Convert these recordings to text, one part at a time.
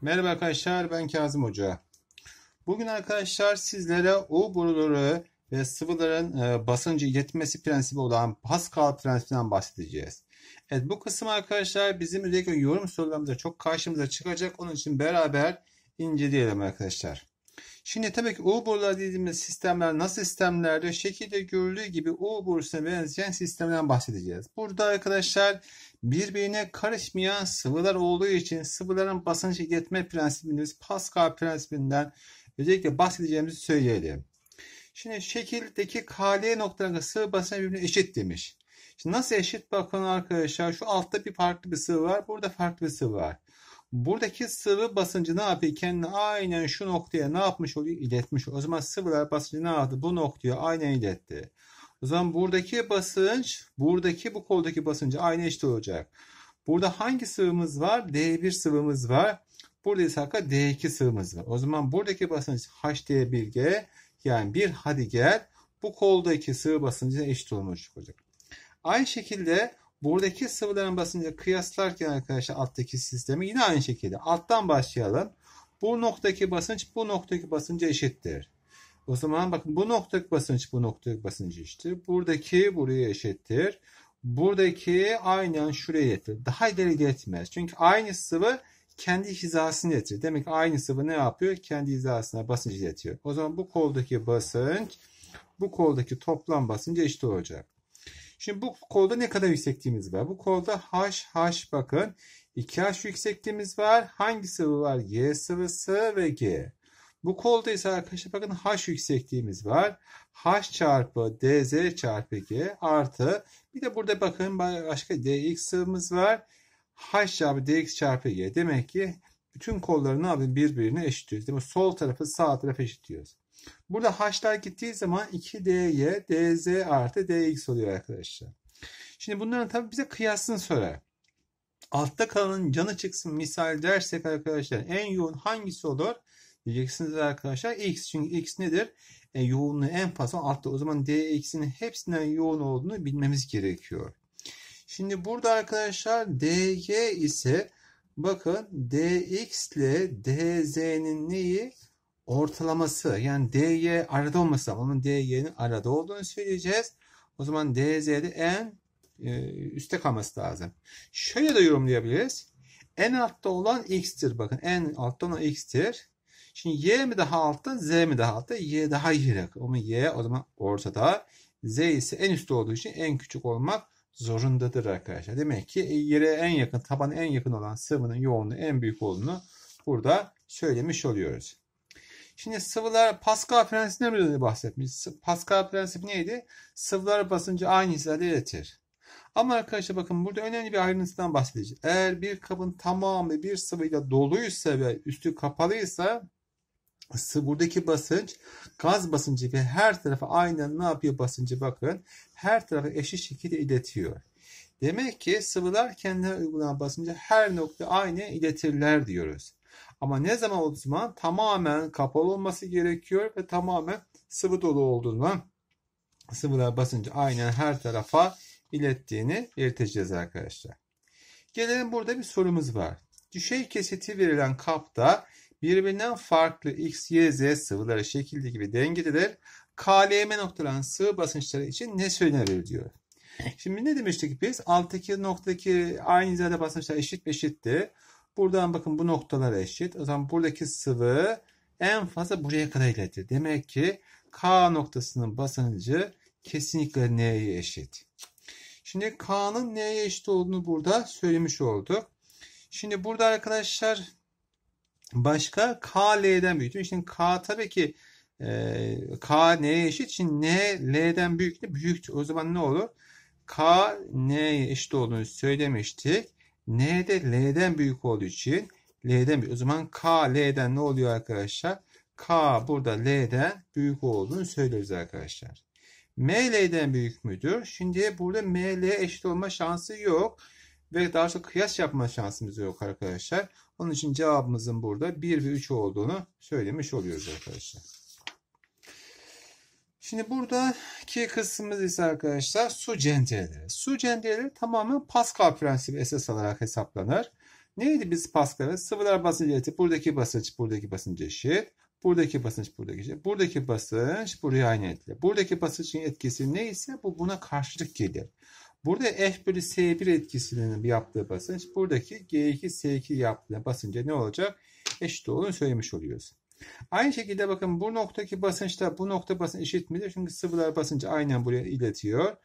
Merhaba arkadaşlar ben Kazım Hoca. Bugün arkadaşlar sizlere U boruları ve sıvıların e, basıncı iletmesi prensibi olan Pascal prensibinden bahsedeceğiz. Evet bu kısım arkadaşlar bizim özellikle yorum sorularımızda çok karşımıza çıkacak. Onun için beraber inceleyelim arkadaşlar. Şimdi tabii ki U borular dediğimiz sistemler nasıl sistemlerde şekilde görüldüğü gibi U borusuna benzeyen sistemden bahsedeceğiz. Burada arkadaşlar birbirine karışmayan sıvılar olduğu için sıvıların basınç iletme prensibimiz Pascal prensibinden özellikle bahsedeceğimizi söyleyelim. Şimdi şekildeki KL noktalarında sıvı basınç birbirine eşit demiş. Şimdi nasıl eşit bakın arkadaşlar şu altta bir farklı bir sıvı var burada farklı bir sıvı var. Buradaki sıvı basıncı ne yapıyor? Kendini aynen şu noktaya ne yapmış oluyor? İletmiş. O zaman sıvılar basıncı ne yaptı? Bu noktaya aynen iletti. O zaman buradaki basınç, buradaki bu koldaki basıncı aynı eşit olacak. Burada hangi sıvımız var? D1 sıvımız var. Burada ise hakka D2 sıvımız var. O zaman buradaki basınç HD bilge yani bir hadi gel bu koldaki sıvı basıncına eşit olmuş olacak. Aynı şekilde Buradaki sıvıların basıncı kıyaslarken arkadaşlar alttaki sistemi yine aynı şekilde alttan başlayalım. Bu noktaki basınç bu noktaki basınca eşittir. O zaman bakın bu noktaki basınç bu noktaki basınç eşittir. Buradaki buraya eşittir. Buradaki aynen şuraya yetir. Daha ileri yetmez. Çünkü aynı sıvı kendi hizasını yetirir. Demek ki aynı sıvı ne yapıyor? Kendi hizasına basıncı iletiyor. O zaman bu koldaki basınç bu koldaki toplam basınca eşit olacak. Şimdi bu kolda ne kadar yüksekliğimiz var? Bu kolda H, H bakın. 2H yüksekliğimiz var. Hangi sıvı var? Y sıvısı ve G. Bu kolda ise arkadaşlar bakın H yüksekliğimiz var. H çarpı DZ çarpı G artı bir de burada bakın başka DX sıvımız var. H çarpı DX çarpı G. Demek ki bütün kolları ne yapıyoruz? Birbirine eşitiyoruz. Değil mi? Sol tarafı sağ tarafı eşitiyoruz. Burada h'lar gittiği zaman 2dy dz artı dx oluyor arkadaşlar. Şimdi bunların tabi bize kıyasını sorar. Altta kalanın canı çıksın misal dersek arkadaşlar en yoğun hangisi olur? Diyeceksiniz arkadaşlar x. Çünkü x nedir? E, yoğunluğu en fazla altta. O zaman dx'in hepsinden yoğun olduğunu bilmemiz gerekiyor. Şimdi burada arkadaşlar dy ise bakın dx ile dz'nin neyi? ortalaması yani dy arada olması ama dy'nin arada olduğunu söyleyeceğiz. O zaman dz'de en e, üstte kalması lazım. Şöyle de yorumlayabiliriz. En altta olan x'tir. Bakın en altta olan x'tir. Şimdi y mi daha altta z mi daha altta? Y daha yukarı. Ama y o zaman ortada. Z ise en üstte olduğu için en küçük olmak zorundadır arkadaşlar. Demek ki yere en yakın, tabana en yakın olan sıvının yoğunluğu en büyük olduğunu burada söylemiş oluyoruz. Şimdi sıvılar Pascal prensibinden de bahsetmiş. Pascal prensibi neydi? Sıvılar basıncı aynı hisleri iletir. Ama arkadaşlar bakın burada önemli bir ayrıntıdan bahsedeceğiz. Eğer bir kabın tamamı bir sıvıyla doluysa ve üstü kapalıysa buradaki basınç gaz basıncı ve her tarafa aynen ne yapıyor basıncı bakın. Her tarafa eşit şekilde iletiyor. Demek ki sıvılar kendine uygulanan basıncı her nokta aynı iletirler diyoruz. Ama ne zaman olduğu zaman tamamen kapalı olması gerekiyor ve tamamen sıvı dolu olduğu sıvılar basınca aynen her tarafa ilettiğini belirteceğiz arkadaşlar. Gelelim burada bir sorumuz var. Düşey kesiti verilen kapta birbirinden farklı X, Y, Z sıvıları şekilde gibi dengedeler. KLM noktaların sıvı basınçları için ne söylenir diyor. Şimdi ne demiştik biz? Alttaki noktadaki aynı hizada basınçlar eşit eşitti. Buradan bakın bu noktalar eşit. O zaman buradaki sıvı en fazla buraya kadar iletir. Demek ki K noktasının basıncı kesinlikle N'ye eşit. Şimdi K'nın N'ye eşit olduğunu burada söylemiş olduk. Şimdi burada arkadaşlar başka K L'den büyüktüm Şimdi K tabii ki e, K N'ye eşit. Şimdi N L'den büyük de O zaman ne olur? K N'ye eşit olduğunu söylemiştik. N L'den büyük olduğu için L'den büyük. O zaman K L'den ne oluyor arkadaşlar? K burada L'den büyük olduğunu söyleriz arkadaşlar. M L'den büyük müdür? Şimdi burada M L eşit olma şansı yok. Ve daha çok kıyas yapma şansımız yok arkadaşlar. Onun için cevabımızın burada 1 ve 3 olduğunu söylemiş oluyoruz arkadaşlar. Şimdi buradaki kısmımız ise arkadaşlar su centreleri. Su centreleri tamamen Pascal prensibi esas alarak hesaplanır. Neydi biz Pascal? Sıvılar basıncı eşit. Buradaki basınç, buradaki basınç eşit. Buradaki basınç, buradaki eşit. Buradaki basınç buraya aynı etkili. Buradaki basınçın etkisi neyse bu buna karşılık gelir. Burada F bölü S1 etkisinin yaptığı basınç buradaki G2 S2 yaptığı basınca ne olacak? Eşit olduğunu söylemiş oluyoruz. Aynı şekilde bakın bu noktaki basınçta bu nokta basınç eşit midir? Çünkü sıvılar basıncı aynen buraya iletiyor.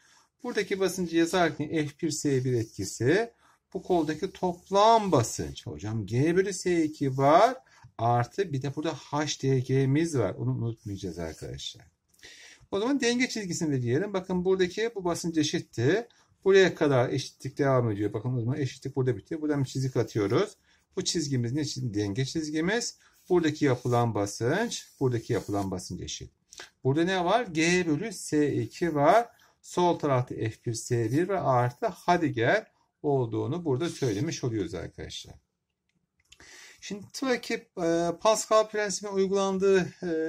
Buradaki basıncı yazarken F1S1 etkisi bu koldaki toplam basınç. Hocam G bölü S2 var. Artı bir de burada HDG'miz var. Onu unutmayacağız arkadaşlar. O zaman denge çizgisini de diyelim. Bakın buradaki bu basınç eşitti. Buraya kadar eşitlik devam ediyor. Bakın o zaman eşitlik burada bitiyor. Buradan bir çizik atıyoruz. Bu çizgimiz ne çizgi? Denge çizgimiz. Buradaki yapılan basınç, buradaki yapılan basınç eşit. Burada ne var? G bölü S2 var. Sol tarafta F1, S1 ve artı hadi gel olduğunu burada söylemiş oluyoruz arkadaşlar. Şimdi tabii e, e, ki Pascal prensibi uygulandığı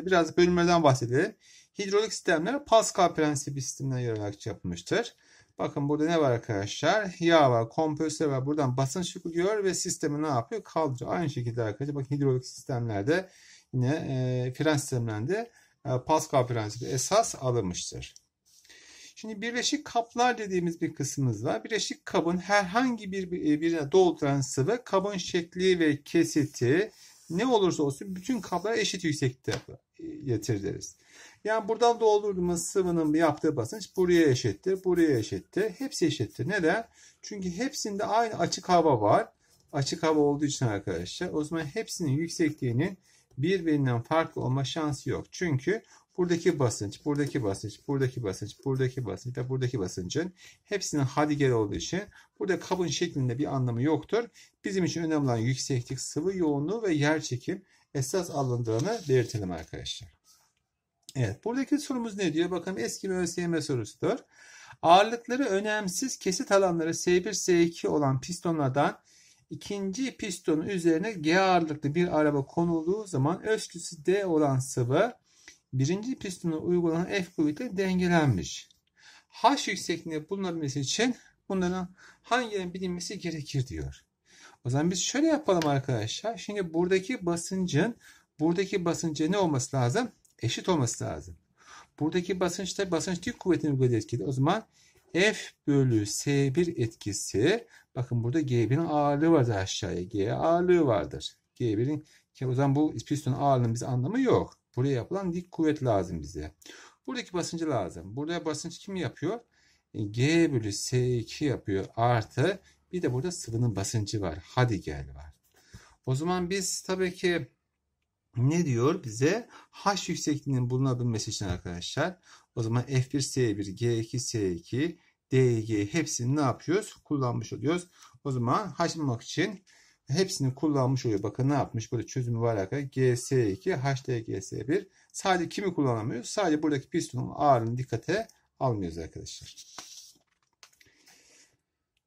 biraz bölümlerden bahsedelim. Hidrolik sistemler Pascal prensibi sisteminden yararlanarak yapılmıştır. Bakın burada ne var arkadaşlar? Yağ var, kompresör var. Buradan basınç çıkıyor ve sistemi ne yapıyor? Kaldırıyor. Aynı şekilde arkadaşlar bakın hidrolik sistemlerde yine e, fren sistemlerinde e, Pascal prensibi esas alınmıştır. Şimdi birleşik kaplar dediğimiz bir kısmımız var. Birleşik kabın herhangi bir e, birine dolduran sıvı kabın şekli ve kesiti ne olursa olsun bütün kaplara eşit yükseklikte getir deriz. Yani buradan da doldurduğumuz sıvının yaptığı basınç buraya eşitti, buraya eşitti. Hepsi eşitti. Neden? Çünkü hepsinde aynı açık hava var. Açık hava olduğu için arkadaşlar o zaman hepsinin yüksekliğinin birbirinden farklı olma şansı yok. Çünkü buradaki basınç, buradaki basınç, buradaki basınç, buradaki basınç ve buradaki basıncın hepsinin hadiger olduğu için burada kabın şeklinde bir anlamı yoktur. Bizim için önemli olan yükseklik, sıvı yoğunluğu ve yer çekim esas alındığını belirtelim arkadaşlar. Evet buradaki sorumuz ne diyor? Bakalım eski bir ÖSYM sorusudur. Ağırlıkları önemsiz kesit alanları S1, S2 olan pistonlardan ikinci pistonun üzerine G ağırlıklı bir araba konulduğu zaman özküsü D olan sıvı birinci pistona uygulanan F kuvvetle dengelenmiş. H yüksekliğinde bulunabilmesi için bunların hangilerinin bilinmesi gerekir diyor. O zaman biz şöyle yapalım arkadaşlar. Şimdi buradaki basıncın buradaki basınca ne olması lazım? eşit olması lazım. Buradaki basınçta basınç dik kuvvetinin uyguladığı etkili. O zaman F bölü S1 etkisi bakın burada G1'in ağırlığı vardır aşağıya. G ağırlığı vardır. G1'in o zaman bu pistonun ağırlığının bize anlamı yok. Buraya yapılan dik kuvvet lazım bize. Buradaki basıncı lazım. Burada basınç kim yapıyor? E, G bölü S2 yapıyor artı bir de burada sıvının basıncı var. Hadi gel var. O zaman biz tabii ki ne diyor bize? H yüksekliğinin bulunabilmesi için arkadaşlar. O zaman F1, S1, G2, S2, DG hepsini ne yapıyoruz? Kullanmış oluyoruz. O zaman H için hepsini kullanmış oluyor. Bakın ne yapmış? Burada çözümü var arkadaşlar. GS2, HDGS1. Sadece kimi kullanamıyoruz? Sadece buradaki pistonun ağırlığını dikkate almıyoruz arkadaşlar.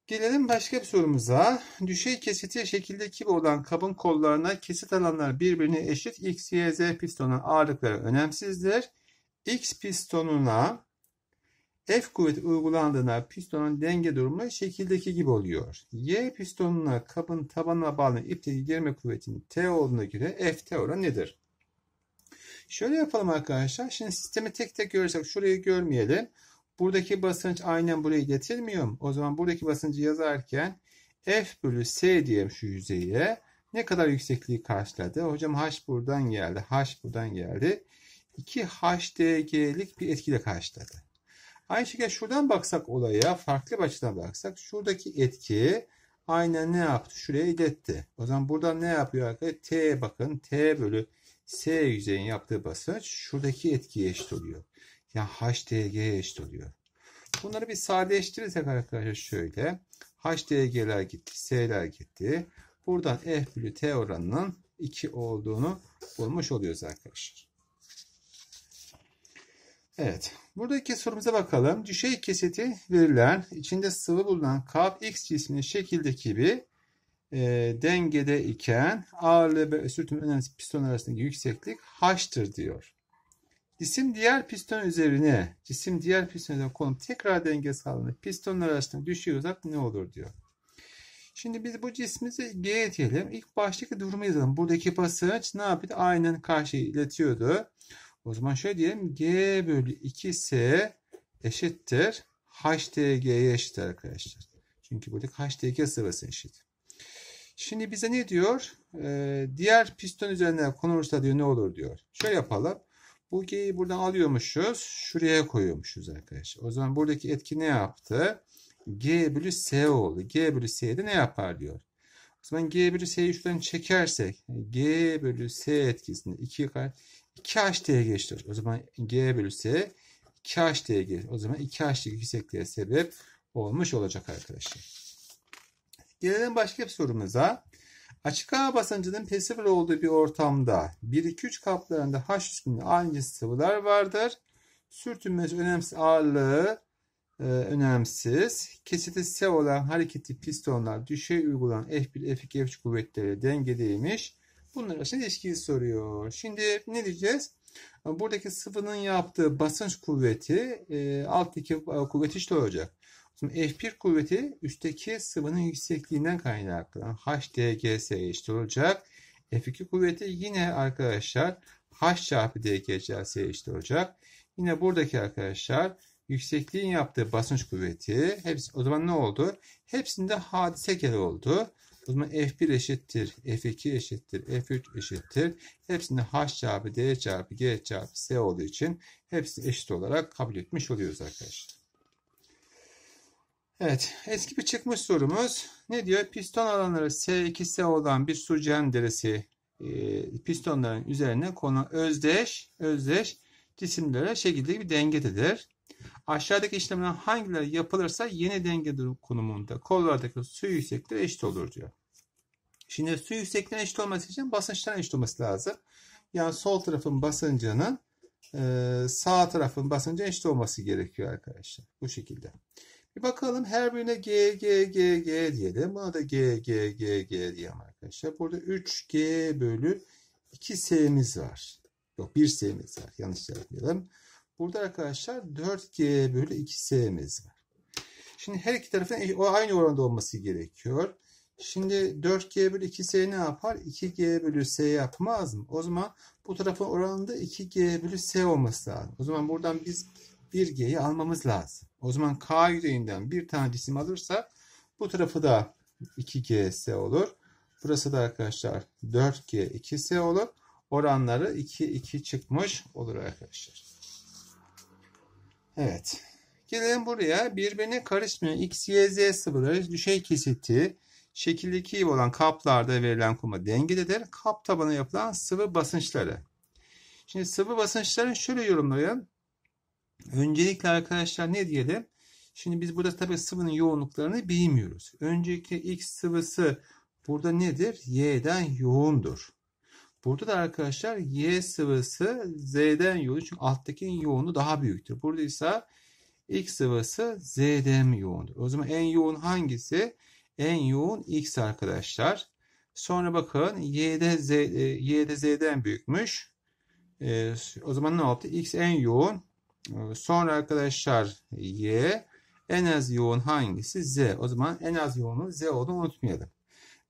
Gelelim başka bir sorumuza. Düşey kesiti şekilde gibi olan kabın kollarına kesit alanlar birbirine eşit. X, Y, Z pistonun ağırlıkları önemsizdir. X pistonuna F kuvvet uygulandığında pistonun denge durumu şekildeki gibi oluyor. Y pistonuna kabın tabanına bağlı ipteki girme kuvvetinin T olduğuna göre F T oranı nedir? Şöyle yapalım arkadaşlar. Şimdi sistemi tek tek görürsek şurayı görmeyelim. Buradaki basınç aynen buraya getirmiyor mu? O zaman buradaki basıncı yazarken F bölü S diyelim şu yüzeye. Ne kadar yüksekliği karşıladı? Hocam H buradan geldi. H buradan geldi. 2 HDG'lik bir etkiyle karşıladı. Aynı şekilde şuradan baksak olaya farklı bir açıdan baksak şuradaki etki aynen ne yaptı? Şuraya iletti. O zaman buradan ne yapıyor arkadaşlar? T bakın T bölü S yüzeyin yaptığı basınç şuradaki etkiye eşit oluyor. Yani HDG'ye eşit oluyor. Bunları bir sadeleştirirsek arkadaşlar şöyle. HDG'ler gitti. S'ler gitti. Buradan F bölü T oranının 2 olduğunu bulmuş oluyoruz arkadaşlar. Evet. Buradaki sorumuza bakalım. Düşey kesiti verilen içinde sıvı bulunan kap X cisminin şekildeki gibi e, dengede iken ağırlığı ve sürtünme önemlisi piston arasındaki yükseklik H'tır diyor. Cisim diğer piston üzerine, cisim diğer piston üzerine konum tekrar denge sağlanır. Pistonlar arasında düşüyor uzak ne olur diyor. Şimdi biz bu cismimizi G diyelim. İlk baştaki durumu yazalım. Buradaki basınç ne yapıyordu? Aynen karşı iletiyordu. O zaman şöyle diyelim. G bölü 2 s eşittir. HDG'ye eşit arkadaşlar. Çünkü buradaki HDG sıvası eşit. Şimdi bize ne diyor? Ee, diğer piston üzerine konursa diyor ne olur diyor. Şöyle yapalım. Bu G'yi buradan alıyormuşuz. Şuraya koyuyormuşuz arkadaşlar. O zaman buradaki etki ne yaptı? G bölü S oldu. G bölü S'de ne yapar diyor. O zaman G bölü S'yi şuradan çekersek G bölü S etkisinde 2 2 H diye geçiyor. O zaman G bölü S 2 H diye geçtir. O zaman 2 H'lik yüksekliğe sebep olmuş olacak arkadaşlar. Gelelim başka bir sorumuza. Açık hava basıncının P sıfır olduğu bir ortamda 1-2-3 kaplarında H üstünde aynı sıvılar vardır. Sürtünmesi önemsiz ağırlığı e, önemsiz. Kesitisi olan hareketli pistonlar düşey uygulan F1, F2, F3 kuvvetleri dengedeymiş. Bunlar arasında ilişkiyi soruyor. Şimdi ne diyeceğiz? Buradaki sıvının yaptığı basınç kuvveti e, alttaki e, kuvvet işte olacak. Şimdi F1 kuvveti üstteki sıvının yüksekliğinden kaynaklı. HDGS eşit olacak. F2 kuvveti yine arkadaşlar H çarpı DGCS eşit olacak. Yine buradaki arkadaşlar yüksekliğin yaptığı basınç kuvveti. Hepsi, o zaman ne oldu? Hepsinde hadise kere oldu. O zaman F1 eşittir, F2 eşittir, F3 eşittir. Hepsinde H çarpı D çarpı G çarpı S olduğu için hepsi eşit olarak kabul etmiş oluyoruz arkadaşlar. Evet, eski bir çıkmış sorumuz. Ne diyor? Piston alanları S2S olan bir su cenderesi e, pistonların üzerine konu özdeş, özdeş cisimlere şekilde bir dengededir. Aşağıdaki işlemler hangileri yapılırsa yeni denge konumunda kollardaki su yüksekliği eşit olur diyor. Şimdi su yüksekliğine eşit olması için basınçtan eşit olması lazım. Yani sol tarafın basıncının e, sağ tarafın basıncı eşit olması gerekiyor arkadaşlar. Bu şekilde. Bir bakalım her birine G, G, G, G diyelim. Buna da G, G, G, G diyelim arkadaşlar. Burada 3G bölü 2S'miz var. Yok 1S'miz var. Yanlış yapmayalım. Burada arkadaşlar 4G bölü 2S'miz var. Şimdi her iki tarafın e, aynı oranda olması gerekiyor. Şimdi 4G bölü 2S ne yapar? 2G bölü S yapmaz mı? O zaman bu tarafın oranında 2G bölü S olması lazım. O zaman buradan biz bir G'yi almamız lazım. O zaman K yüzeyinden bir tane cisim alırsa bu tarafı da 2GS olur. Burası da arkadaşlar 4G2S olur. Oranları 2 2 çıkmış olur arkadaşlar. Evet. Gelelim buraya. Birbirine karışmayan X, Y, Z sıvıları düşey kesiti şekil 2 olan kaplarda verilen kuma dengededir. Kap tabanı yapılan sıvı basınçları. Şimdi sıvı basınçları şöyle yorumlayalım. Öncelikle arkadaşlar ne diyelim? Şimdi biz burada tabii sıvının yoğunluklarını bilmiyoruz. Önceki X sıvısı burada nedir? Y'den yoğundur. Burada da arkadaşlar Y sıvısı Z'den yoğun. Çünkü alttakinin yoğunluğu daha büyüktür. Burada ise X sıvısı Z'den yoğundur. O zaman en yoğun hangisi? En yoğun X arkadaşlar. Sonra bakın Y'de, Z, e, Y'de Z'den büyükmüş. E, o zaman ne yaptı? X en yoğun. Ee, sonra arkadaşlar Y. En az yoğun hangisi? Z. O zaman en az yoğunun Z olduğunu unutmayalım.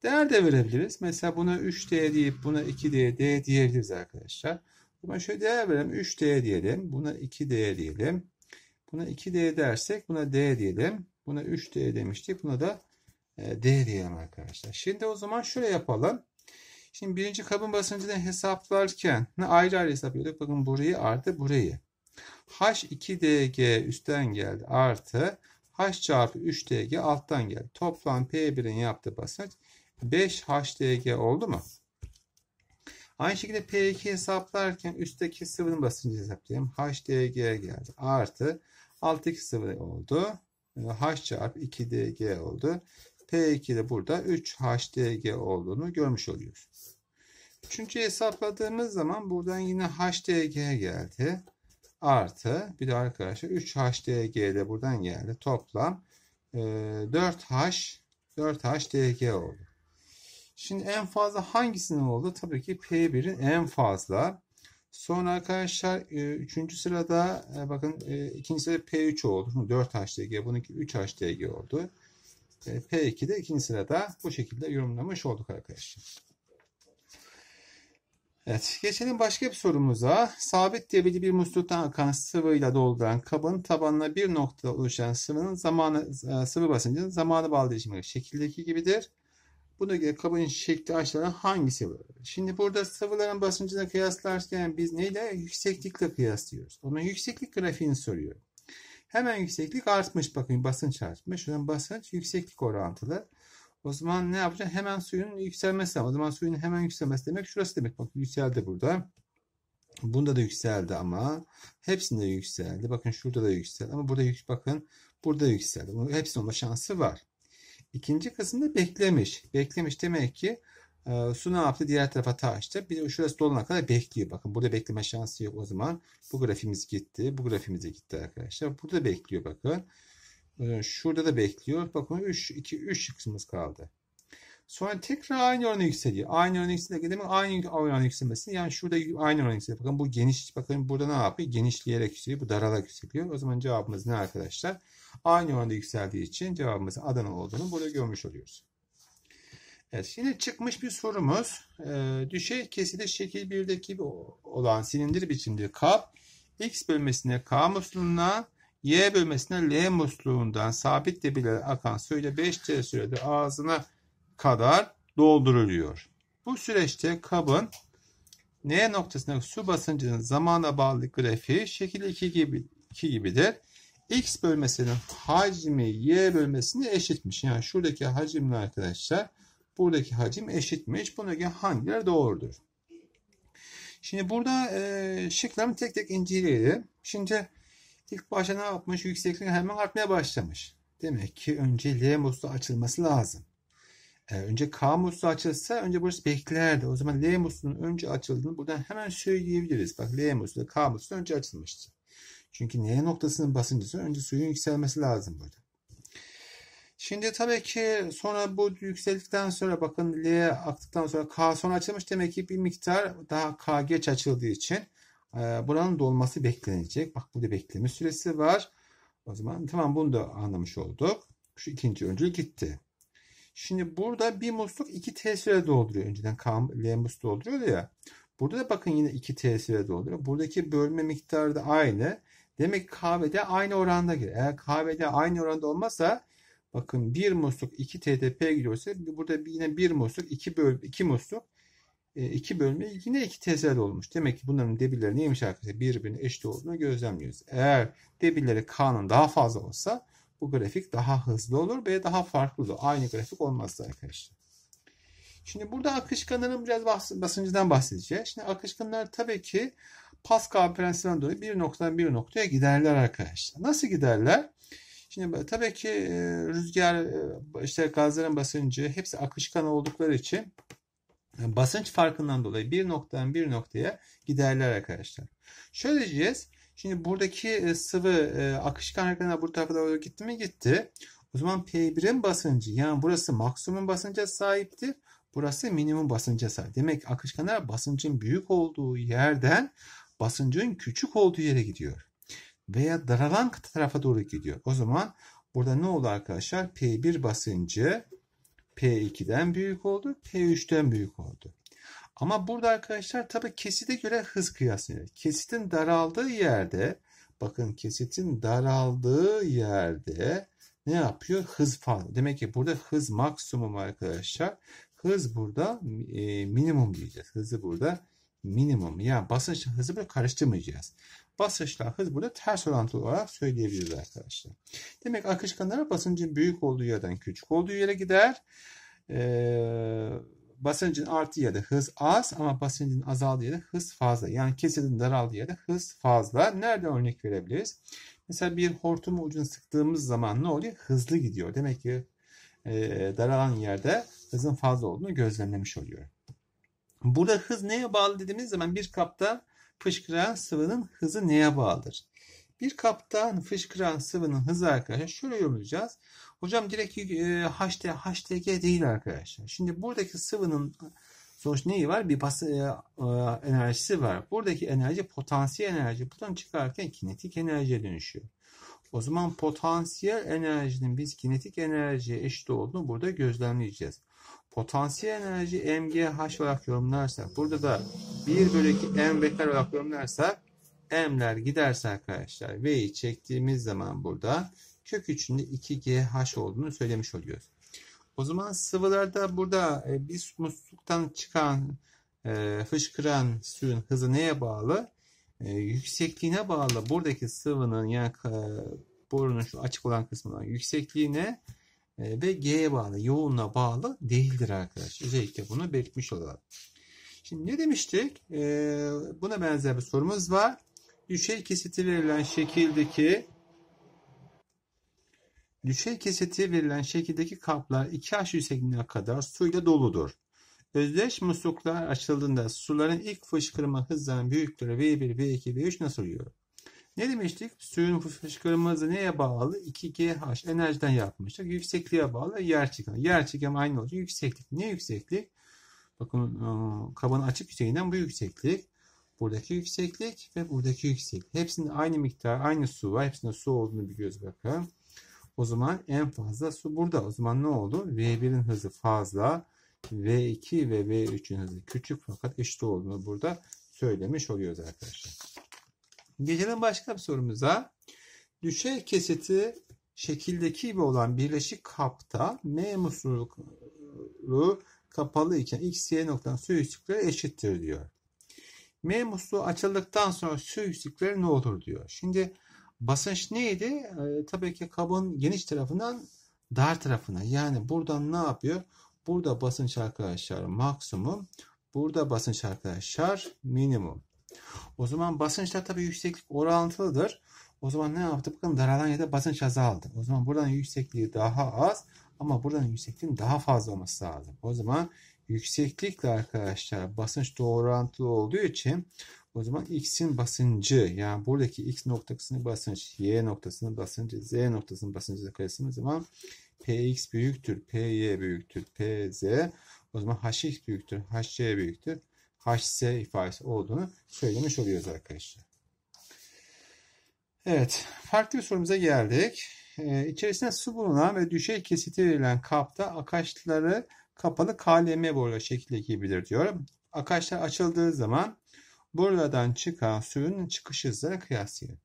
Değer de verebiliriz. Mesela buna 3D deyip buna 2D, D diyebiliriz arkadaşlar. Buna şöyle değer verelim. 3D diyelim. Buna 2D diyelim. Buna 2D dersek buna D diyelim. Buna 3D demiştik. Buna da e, D diyelim arkadaşlar. Şimdi o zaman şöyle yapalım. Şimdi birinci kabın basıncını hesaplarken ayrı ayrı hesaplıyorduk. Bakın burayı artı burayı. H2DG üstten geldi artı H çarpı 3DG alttan geldi. Toplam P1'in yaptığı basınç 5HDG oldu mu? Aynı şekilde P2 hesaplarken üstteki sıvının basıncı hesaplayalım. HDG geldi. Artı alttaki sıvı oldu. H çarpı 2DG oldu. P2 de burada 3HDG olduğunu görmüş oluyoruz. Üçüncü hesapladığımız zaman buradan yine HDG geldi artı bir de arkadaşlar 3HDG ile buradan geldi. Toplam 4H e, 4HDG oldu. Şimdi en fazla hangisinin oldu? Tabii ki P1'in en fazla. Sonra arkadaşlar 3. E, sırada e, bakın 2. sırada P3 oldu. 4HDG bununki 3HDG oldu. P2 de 2. sırada bu şekilde yorumlamış olduk arkadaşlar. Evet, geçelim başka bir sorumuza. Sabit debili bir musluktan akan sıvıyla dolduran kabın tabanına bir nokta oluşan sıvının zamanı, e, sıvı basıncının zamanı bağlı değişimi şekildeki gibidir. Buna göre kabın şekli aşağıdan hangisi olur? Şimdi burada sıvıların basıncına kıyaslarken biz neyle? Yükseklikle kıyaslıyoruz. Onun yükseklik grafiğini soruyor. Hemen yükseklik artmış. Bakın basınç artmış. Şuradan basınç yükseklik orantılı. O zaman ne yapacağım? Hemen suyun yükselmesi. O zaman suyun hemen yükselmesi demek şurası demek. Bak yükseldi burada. Bunda da yükseldi ama hepsinde yükseldi. Bakın şurada da yükseldi ama burada yük bakın burada yükseldi. Bunun hepsinin olma şansı var. İkinci kısımda beklemiş. Beklemiş demek ki e, su ne yaptı? Diğer tarafa taştı. Bir de şurası dolana kadar bekliyor. Bakın burada bekleme şansı yok o zaman. Bu grafimiz gitti. Bu grafimize gitti arkadaşlar. Burada bekliyor bakın. Ee, şurada da bekliyor. Bakın 3, 2, 3 çıksımız kaldı. Sonra tekrar aynı orana yükseliyor. Aynı orana yükselince demek aynı orana yükselmesi. Yani şurada aynı orana yükseliyor. Bakın bu geniş. Bakın burada ne yapıyor? Genişleyerek yükseliyor. Bu daralarak yükseliyor. O zaman cevabımız ne arkadaşlar? Aynı oranda yükseldiği için cevabımız Adana olduğunu burada görmüş oluyoruz. Evet şimdi çıkmış bir sorumuz. E, düşey kesili şekil 1'deki olan silindir biçimli kap X bölmesine K muslununa Y bölmesine L musluğundan sabit debile akan su ile 5C sürede ağzına kadar dolduruluyor. Bu süreçte kabın N noktasındaki su basıncının zamana bağlı grafiği şekil 2 gibi 2 gibidir. X bölmesinin hacmi Y bölmesine eşitmiş. Yani şuradaki hacimle arkadaşlar buradaki hacim eşitmiş. Buna göre hangileri doğrudur? Şimdi burada e, şıklarını tek tek inceleyelim. Şimdi İlk başta ne yapmış? Yüksekliğin hemen artmaya başlamış. Demek ki önce L muslu açılması lazım. Eğer önce K muslu açılsa önce burası beklerdi. O zaman L musluğunun önce açıldığını buradan hemen söyleyebiliriz. Bak L muslu K muslu önce açılmıştı. Çünkü N noktasının basıncısı önce suyun yükselmesi lazım burada. Şimdi tabii ki sonra bu yükseldikten sonra bakın L'ye aktıktan sonra K son açılmış. Demek ki bir miktar daha K geç açıldığı için ee, buranın dolması beklenecek. Bak burada bekleme süresi var. O zaman tamam bunu da anlamış olduk. Şu ikinci öncül gitti. Şimdi burada bir musluk 2 tesire dolduruyor. Önceden kan L musluk dolduruyordu ya. Burada da bakın yine 2 tesire dolduruyor. Buradaki bölme miktarı da aynı. Demek ki K ve D aynı oranda gelir. Eğer K ve D aynı oranda olmazsa bakın 1 musluk 2 TDP giriyorsa, burada yine 1 musluk 2 bölü 2 musluk 2 e, bölme yine iki tezel olmuş. Demek ki bunların debirleri neymiş arkadaşlar? Birbirine eşit olduğunu gözlemliyoruz. Eğer debirleri K'nın daha fazla olsa bu grafik daha hızlı olur ve daha farklı olur. Aynı grafik olmazdı arkadaşlar. Şimdi burada akışkanların biraz basıncından bahsedeceğiz. Şimdi akışkanlar tabii ki Pascal prensibinden dolayı bir noktadan bir noktaya giderler arkadaşlar. Nasıl giderler? Şimdi tabii ki e, rüzgar, e, işte gazların basıncı hepsi akışkan oldukları için basınç farkından dolayı bir noktadan bir noktaya giderler arkadaşlar. Şöyle diyeceğiz. Şimdi buradaki e, sıvı e, akışkan hareketler bu tarafa doğru gitti mi? Gitti. O zaman P1'in basıncı yani burası maksimum basınca sahiptir. Burası minimum basınca sahip. Demek akışkanlar basıncın büyük olduğu yerden basıncın küçük olduğu yere gidiyor. Veya daralan tarafa doğru gidiyor. O zaman burada ne oldu arkadaşlar? P1 basıncı P2'den büyük oldu, P3'ten büyük oldu. Ama burada arkadaşlar tabi kesite göre hız kıyaslanıyor. Kesitin daraldığı yerde bakın kesitin daraldığı yerde ne yapıyor? Hız fazla. Demek ki burada hız maksimum arkadaşlar. Hız burada e, minimum diyeceğiz. Hızı burada minimum. Yani basınç hızı böyle karıştırmayacağız basınçla hız burada ters orantılı olarak söyleyebiliriz arkadaşlar. Demek akışkanlara basıncın büyük olduğu yerden küçük olduğu yere gider. Ee, basıncın arttığı yerde hız az ama basıncın azaldığı yerde hız fazla. Yani kesinin daraldığı yerde hız fazla. Nerede örnek verebiliriz? Mesela bir hortumu ucunu sıktığımız zaman ne oluyor? Hızlı gidiyor. Demek ki e, daralan yerde hızın fazla olduğunu gözlemlemiş oluyor. Burada hız neye bağlı dediğimiz zaman bir kapta fışkıran sıvının hızı neye bağlıdır? Bir kaptan fışkıran sıvının hızı arkadaşlar şöyle yorumlayacağız. Hocam direkt e, HT, HTG değil arkadaşlar. Şimdi buradaki sıvının sonuç neyi var? Bir bas, e, e, enerjisi var. Buradaki enerji potansiyel enerji. Buradan çıkarken kinetik enerjiye dönüşüyor. O zaman potansiyel enerjinin biz kinetik enerjiye eşit olduğunu burada gözlemleyeceğiz potansiyel enerji MGH olarak yorumlarsak burada da 1 bölü 2 M vektör olarak yorumlarsak M'ler giderse arkadaşlar V'yi çektiğimiz zaman burada kök içinde 2GH olduğunu söylemiş oluyoruz. O zaman sıvılarda burada e, bir musluktan çıkan e, fışkıran suyun hızı neye bağlı? E, yüksekliğine bağlı. Buradaki sıvının yani borunun şu açık olan kısmından yüksekliğine ee, ve G'ye bağlı, yoğunla bağlı değildir arkadaşlar. Özellikle bunu belirtmiş olalım. Şimdi ne demiştik? Ee, buna benzer bir sorumuz var. Düşey kesiti verilen şekildeki düşey kesiti verilen şekildeki kaplar 2 aş yüksekliğine kadar suyla doludur. Özdeş musluklar açıldığında suların ilk fışkırma hızlarının büyüklüğü V1, V2, V3 nasıl oluyor? Ne demiştik? Suyun fışkırması neye bağlı? 2GH enerjiden yapmıştık. Yüksekliğe bağlı yer çekimi. Yer çekimi aynı olacak. Yükseklik. Ne yükseklik? Bakın kabın açık yüzeyinden bu yükseklik. Buradaki yükseklik ve buradaki yükseklik. Hepsinde aynı miktar, aynı su var. Hepsinde su olduğunu bir göz bakın. O zaman en fazla su burada. O zaman ne oldu? V1'in hızı fazla. V2 ve V3'ün hızı küçük fakat eşit olduğunu burada söylemiş oluyoruz arkadaşlar. Geçelim başka bir sorumuza. Düşey keseti şekildeki gibi olan birleşik kapta M musluğu kapalı iken x, y noktan su yüksekleri eşittir diyor. M musluğu açıldıktan sonra su yüksekleri ne olur diyor. Şimdi basınç neydi? Ee, tabii ki kabın geniş tarafından dar tarafına. Yani buradan ne yapıyor? Burada basınç arkadaşlar maksimum. Burada basınç arkadaşlar minimum. O zaman basınçlar tabii yükseklik orantılıdır. O zaman ne yaptı? Bakın daralan yerde basınç azaldı. O zaman buradan yüksekliği daha az ama buradan yüksekliğin daha fazla olması lazım. O zaman yükseklikle arkadaşlar basınç doğru orantılı olduğu için o zaman x'in basıncı yani buradaki x noktasının basınç, y noktasının basıncı, z noktasının basıncı karıştırdığımız zaman px büyüktür, py büyüktür, pz. O zaman hx büyüktür, hc büyüktür hs ifadesi olduğunu söylemiş oluyoruz arkadaşlar. Evet, farklı bir sorumuza geldik. Ee, içerisinde su bulunan ve düşey kesiti verilen kapta akaçları kapalı KLM boruları şekilde gibidir diyor. Akaçlar açıldığı zaman borulardan çıkan suyun çıkış hızlarını kıyaslayalım.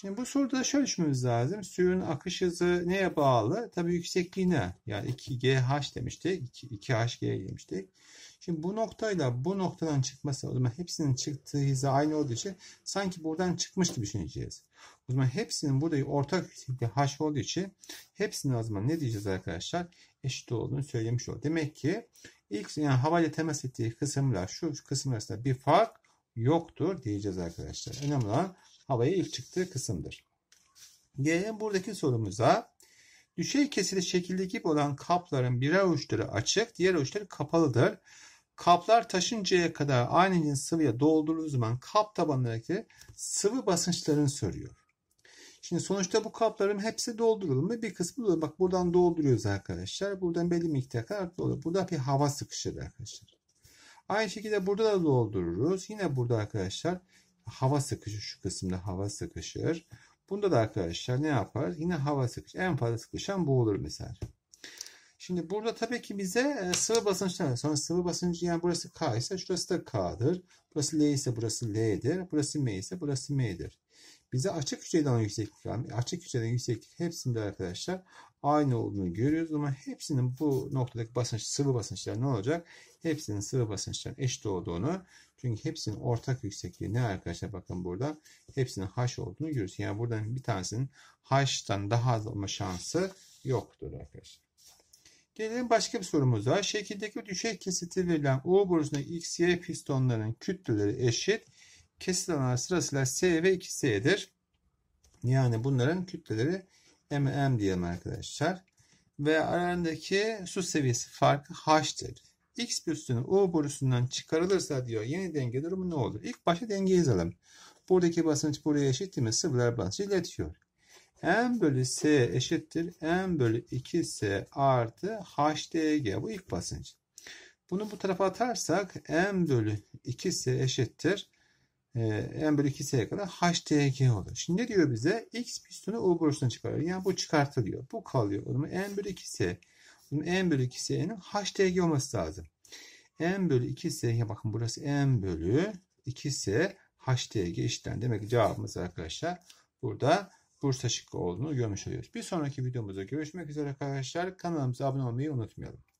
Şimdi bu soruda şöyle düşünmemiz lazım. Suyun akış hızı neye bağlı? Tabii yüksekliğine. Yani 2GH demiştik. 2HG demiştik. Şimdi bu noktayla bu noktadan çıkması o zaman hepsinin çıktığı hıza aynı olduğu için sanki buradan çıkmış gibi düşüneceğiz. O zaman hepsinin burada ortak yüksekliği H olduğu için hepsinin o zaman ne diyeceğiz arkadaşlar? Eşit olduğunu söylemiş ol. Demek ki ilk yani havayla temas ettiği kısımlar şu kısım arasında bir fark yoktur diyeceğiz arkadaşlar. Önemli olan havaya ilk çıktığı kısımdır. Gelelim buradaki sorumuza. Düşey kesili şekildeki gibi olan kapların birer uçları açık, diğer uçları kapalıdır. Kaplar taşıncaya kadar aynı cins sıvıya doldurulduğu zaman kap tabanlarındaki sıvı basınçlarını soruyor. Şimdi sonuçta bu kapların hepsi doldurulmuyor. Bir kısmı doldurulmuyor. Bak buradan dolduruyoruz arkadaşlar. Buradan belli miktar kadar doluyor. Burada bir hava sıkışır arkadaşlar. Aynı şekilde burada da doldururuz. Yine burada arkadaşlar hava sıkışır. Şu kısımda hava sıkışır. Bunda da arkadaşlar ne yapar? Yine hava sıkışır. En fazla sıkışan bu olur mesela. Şimdi burada tabii ki bize e, sıvı basınçlar. Sonra sıvı basıncı yani burası K ise şurası da K'dır. Burası L ise burası L'dir. Burası M ise burası M'dir. Bize açık hücreden yükseklik, yani açık hücreden yükseklik hepsinde arkadaşlar aynı olduğunu görüyoruz ama hepsinin bu noktadaki basınç, sıvı basınçlar ne olacak? Hepsinin sıvı basınçların eşit olduğunu çünkü hepsinin ortak yüksekliği ne arkadaşlar bakın burada. Hepsinin h olduğunu görürsün Yani buradan bir tanesinin h'tan daha az olma şansı yoktur arkadaşlar. Gelelim başka bir sorumuza. Şekildeki düşey kesiti verilen U borusuna X, Y pistonların kütleleri eşit. Kesit alanları sırasıyla S ve 2S'dir. Yani bunların kütleleri MM diyelim arkadaşlar. Ve aralarındaki su seviyesi farkı H'tir. X büyüsünün O borusundan çıkarılırsa diyor yeni denge durumu ne olur? İlk başta denge yazalım. Buradaki basınç buraya eşittir mi? Sıvılar basıncı iletiyor. M bölü S eşittir. M bölü 2S artı HDG. Bu ilk basınç. Bunu bu tarafa atarsak M bölü 2S eşittir. Ee, M bölü 2S'ye kadar HDG olur. Şimdi ne diyor bize? X pistonu üstüne U borusunu çıkarıyor. Yani bu çıkartılıyor. Bu kalıyor. O M bölü 2S lazım. n bölü 2s'nin htg olması lazım. n bölü 2 ya bakın burası n bölü 2s htg işten. Demek ki cevabımız arkadaşlar burada Bursa şıkkı olduğunu görmüş oluyoruz. Bir sonraki videomuzda görüşmek üzere arkadaşlar. Kanalımıza abone olmayı unutmayalım.